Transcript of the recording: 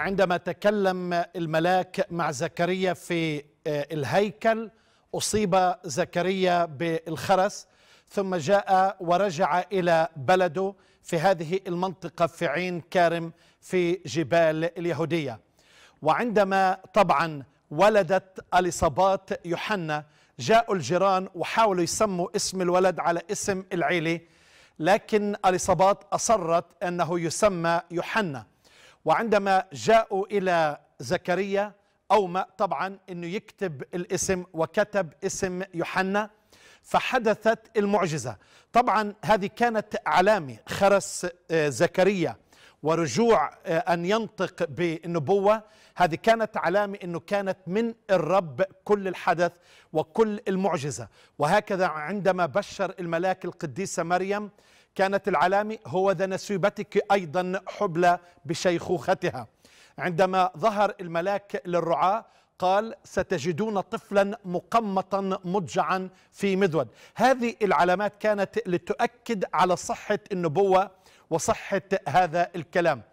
عندما تكلم الملاك مع زكريا في آه، الهيكل أصيب زكريا بالخرس ثم جاء ورجع إلى بلده في هذه المنطقة في عين كارم في جبال اليهودية وعندما طبعا ولدت اليصابات يوحنا جاءوا الجيران وحاولوا يسموا اسم الولد على اسم العيلة لكن اليصابات أصرت أنه يسمى يوحنا وعندما جاءوا إلى زكريا أومأ طبعا أنه يكتب الاسم وكتب اسم يوحنا فحدثت المعجزة طبعا هذه كانت علامة خرس آه، زكريا ورجوع آه، أن ينطق بالنبوة هذه كانت علامة أنه كانت من الرب كل الحدث وكل المعجزة وهكذا عندما بشر الملاك القديسة مريم كانت العلامة هو ذا نسيبتك أيضا حبلى بشيخوختها عندما ظهر الملاك للرعاة قال ستجدون طفلا مقمطا مضجعا في مذود هذه العلامات كانت لتؤكد على صحة النبوة وصحة هذا الكلام